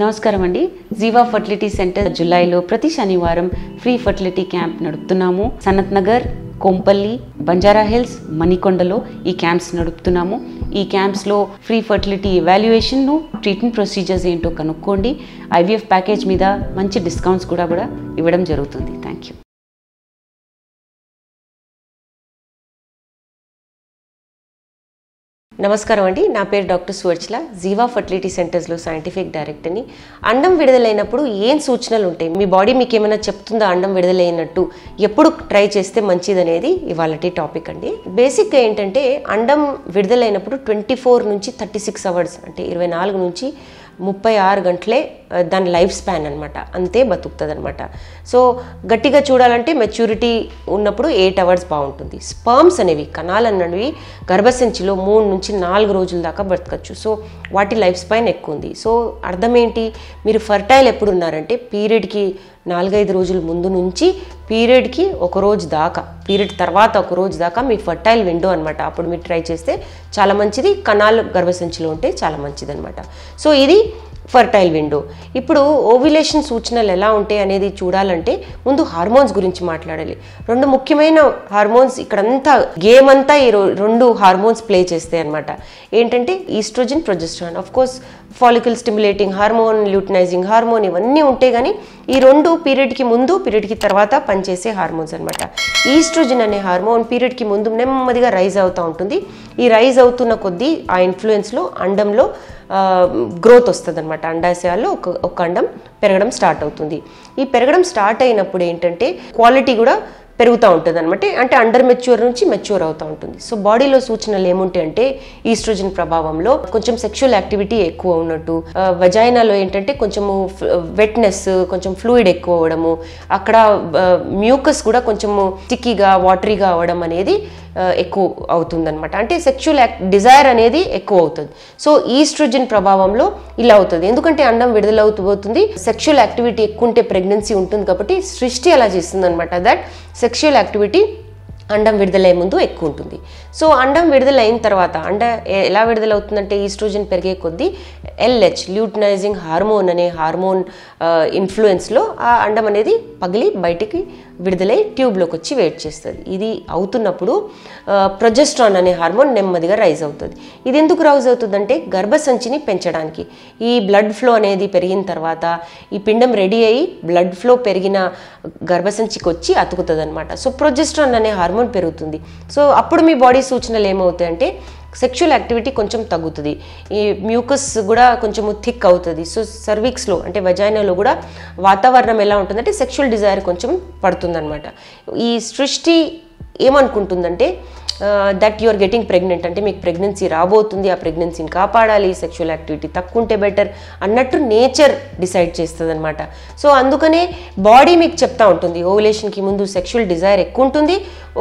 నమస్కారం అండి జీవా fertility centre జులైలో ప్రతి శనివారం ఫ్రీ ఫర్టిలిటీ క్యాంప్ నడుపుతున్నాము సనత్ నగర్ కొంపల్లి బంజారా హిల్స్ మణికొండలో ఈ క్యాంప్స్ నడుపుతున్నాము ఈ క్యాంప్స్లో ఫ్రీ ఫర్టిలిటీ ఇవాల్యుయేషన్ను ట్రీట్మెంట్ ప్రొసీజర్స్ ఏంటో కనుక్కోండి ఐవీఎఫ్ ప్యాకేజ్ మీద మంచి డిస్కౌంట్స్ కూడా కూడా ఇవ్వడం జరుగుతుంది థ్యాంక్ యూ నమస్కారం అండి నా పేరు డాక్టర్ సువర్చిల జీవా ఫర్టిలిటీ సెంటర్స్లో సైంటిఫిక్ డైరెక్టర్ని అండం విడుదలైనప్పుడు ఏం సూచనలు ఉంటాయి మీ బాడీ మీకు ఏమైనా చెప్తుందా అండం విడుదలైనట్టు ఎప్పుడు ట్రై చేస్తే మంచిదనేది ఇవాళటి టాపిక్ అండి బేసిక్గా ఏంటంటే అండం విడుదలైనప్పుడు ట్వంటీ ఫోర్ నుంచి థర్టీ సిక్స్ అవర్స్ అంటే ఇరవై నాలుగు నుంచి ముప్పై ఆరు గంటలే దాని లైఫ్ స్పాన్ అనమాట అంతే బతుకుతుంది అనమాట సో గట్టిగా చూడాలంటే మెచ్యూరిటీ ఉన్నప్పుడు ఎయిట్ అవర్స్ బాగుంటుంది స్పర్మ్స్ అనేవి కణాలు అన్నవి గర్భసంచిలో మూడు నుంచి నాలుగు రోజుల దాకా బ్రతకచ్చు సో వాటి లైఫ్ స్పాన్ ఎక్కువ ఉంది సో అర్థం ఏంటి మీరు ఫర్టైల్ ఎప్పుడు ఉన్నారంటే పీరియడ్కి నాలుగైదు రోజుల ముందు నుంచి పీరియడ్కి ఒక రోజు దాకా పీరియడ్ తర్వాత ఒక రోజు దాకా మీ ఫర్టైల్ విండో అనమాట అప్పుడు మీరు ట్రై చేస్తే చాలా మంచిది కణాలు గర్భసంచిలో ఉంటే చాలా మంచిది అనమాట సో ఇది ఫర్టైల్ విండో ఇప్పుడు ఓవ్యులేషన్ సూచనలు ఎలా ఉంటాయి అనేది చూడాలంటే ముందు హార్మోన్స్ గురించి మాట్లాడాలి రెండు ముఖ్యమైన హార్మోన్స్ ఇక్కడంతా గేమ్ అంతా ఈ రెండు హార్మోన్స్ ప్లే చేస్తాయి అనమాట ఏంటంటే oestrogen progesterone of course follicle stimulating hormone luteinising hormone ఇవన్నీ ఉంటే కానీ ఈ రెండు పీరియడ్కి ముందు పీరియడ్కి తర్వాత పనిచేసే హార్మోన్స్ అనమాట ఈస్ట్రోజన్ అనే హార్మోన్ పీరియడ్కి ముందు నెమ్మదిగా రైజ్ అవుతూ ఉంటుంది ఈ రైజ్ అవుతున్న కొద్దీ ఆ ఇన్ఫ్లుయెన్స్లో అండంలో గ్రోత్ వస్తుంది అనమాట అండాశయాల్లో ఒక ఒక అండం పెరగడం స్టార్ట్ అవుతుంది ఈ పెరగడం స్టార్ట్ అయినప్పుడు ఏంటంటే క్వాలిటీ కూడా పెరుగుతూ ఉంటుంది అనమాట అంటే అండర్ మెచ్యూర్ నుంచి మెచ్యూర్ అవుతూ ఉంటుంది సో బాడీలో సూచనలు ఏముంటాయి అంటే ఈస్ట్రోజన్ ప్రభావంలో కొంచెం సెక్షువల్ యాక్టివిటీ ఎక్కువ ఉన్నట్టు వజైనాలో ఏంటంటే కొంచెము వెట్నెస్ కొంచెం ఫ్లూయిడ్ ఎక్కువ అవ్వడము అక్కడ మ్యూకస్ కూడా కొంచెము స్టిక్కీగా వాటరీగా అవ్వడం అనేది ఎక్కువ అవుతుంది అనమాట అంటే సెక్షువల్ డిజైర్ అనేది ఎక్కువ అవుతుంది సో ఈస్ట్రోజన్ ప్రభావంలో ఇలా అవుతుంది ఎందుకంటే అండం విడుదలవుతూ పోతుంది సెక్షువల్ యాక్టివిటీ ఎక్కువ ఉంటే ప్రెగ్నెన్సీ ఉంటుంది కాబట్టి సృష్టి అలా చేస్తుంది అనమాట దట్ సెక్షువల్ యాక్టివిటీ అండం విడుదలయ్యే ముందు ఎక్కువ ఉంటుంది సో అండం విడుదలైన తర్వాత అండ ఎలా విడుదలవుతుందంటే ఈస్ట్రోజన్ పెరిగే కొద్దీ ఎల్హెచ్ ల్యూటనైజింగ్ హార్మోన్ అనే హార్మోన్ ఇన్ఫ్లుయెన్స్లో ఆ అండం అనేది పగిలి బయటికి విడుదలై ట్యూబ్లోకి వచ్చి వెయిట్ చేస్తుంది ఇది అవుతున్నప్పుడు ప్రొజెస్ట్రాన్ అనే హార్మోన్ నెమ్మదిగా రైజ్ అవుతుంది ఇది ఎందుకు రైజ్ అవుతుందంటే గర్భసంచిని పెంచడానికి ఈ బ్లడ్ ఫ్లో అనేది పెరిగిన తర్వాత ఈ పిండం రెడీ అయ్యి బ్లడ్ ఫ్లో పెరిగిన గర్భసంచికి వచ్చి అతుకుతుంది అనమాట సో ప్రొజెస్ట్రాన్ అనే హార్మోన్ పెరుగుతుంది సో అప్పుడు మీ బాడీ సూచనలు ఏమవుతాయంటే సెక్షువల్ యాక్టివిటీ కొంచెం తగ్గుతుంది ఈ మ్యూకస్ కూడా కొంచెము థిక్ అవుతుంది సో సర్వీక్స్లో అంటే వెజైనాలో కూడా వాతావరణం ఎలా ఉంటుందంటే సెక్షువల్ డిజైర్ కొంచెం పడుతుందనమాట ఈ సృష్టి ఏమనుకుంటుందంటే that you are getting pregnant అంటే మీకు ప్రెగ్నెన్సీ రాబోతుంది ఆ ప్రెగ్నెన్సీని కాపాడాలి సెక్షువల్ యాక్టివిటీ తక్కువ ఉంటే బెటర్ అన్నట్టు నేచర్ డిసైడ్ చేస్తుంది అనమాట సో అందుకనే బాడీ మీకు చెప్తా ఉంటుంది ఓవులేషన్కి ముందు సెక్షువల్ డిజైర్ ఎక్కువ ఉంటుంది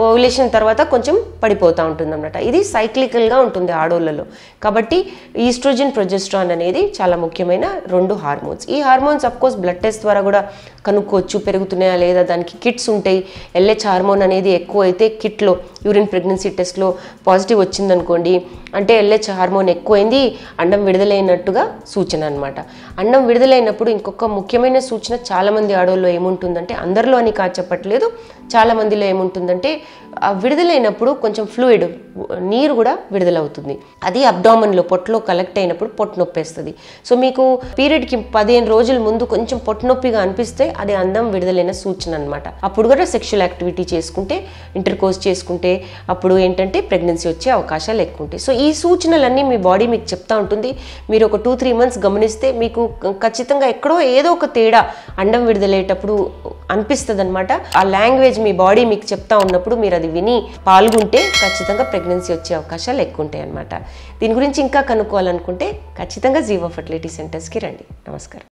ఓవులేషన్ తర్వాత కొంచెం పడిపోతూ ఉంటుంది అనమాట ఇది సైక్లికల్గా ఉంటుంది ఆడోళ్ళలో కాబట్టి ఈస్ట్రోజన్ ప్రొజెస్ట్రాన్ అనేది చాలా ముఖ్యమైన రెండు హార్మోన్స్ ఈ హార్మోన్స్ అఫ్కోర్స్ బ్లడ్ టెస్ట్ ద్వారా కూడా కనుక్కోవచ్చు పెరుగుతున్నాయా లేదా దానికి కిట్స్ ఉంటాయి ఎల్హెచ్ హార్మోన్ అనేది ఎక్కువ అయితే కిట్లో యూరిన్ ప్రెగ్నెన్సీ టెస్ట్లో పాజిటివ్ వచ్చిందనుకోండి అంటే ఎల్హెచ్ హార్మోన్ ఎక్కువైంది అండం విడుదలైనట్టుగా సూచన అనమాట అండం విడుదలైనప్పుడు ఇంకొక ముఖ్యమైన సూచన చాలామంది ఆడవాళ్ళు ఏముంటుందంటే అందరిలో అని కాదు చెప్పట్లేదు చాలామందిలో ఏముంటుందంటే ఆ విడుదలైనప్పుడు కొంచెం ఫ్లూయిడ్ నీరు కూడా విడుదలవుతుంది అది అబ్డామన్లో పొట్టులో కలెక్ట్ అయినప్పుడు పొట్టు నొప్పి వేస్తుంది సో మీకు పీరియడ్కి పదిహేను రోజుల ముందు కొంచెం పొట్టు నొప్పిగా అనిపిస్తే అది అందం విడుదలైన సూచన అనమాట అప్పుడు కూడా సెక్షువల్ యాక్టివిటీ చేసుకుంటే ఇంటర్ కోర్స్ చేసుకుంటే అప్పుడు ఏంటంటే ప్రెగ్నెన్సీ వచ్చే అవకాశాలు ఎక్కువ ఉంటాయి సో ఈ ఈ సూచనలన్నీ మీ బాడీ మీకు చెప్తా ఉంటుంది మీరు ఒక టూ త్రీ మంత్స్ గమనిస్తే మీకు ఖచ్చితంగా ఎక్కడో ఏదో ఒక తేడా అండం విడుదలేటప్పుడు అనిపిస్తుంది అనమాట ఆ లాంగ్వేజ్ మీ బాడీ మీకు చెప్తా ఉన్నప్పుడు మీరు అది విని పాల్గొంటే ఖచ్చితంగా ప్రెగ్నెన్సీ వచ్చే అవకాశాలు ఎక్కువ ఉంటాయి అనమాట దీని గురించి ఇంకా కనుక్కోవాలనుకుంటే ఖచ్చితంగా జీవో ఫర్టిలిటీ సెంటర్స్కి రండి నమస్కారం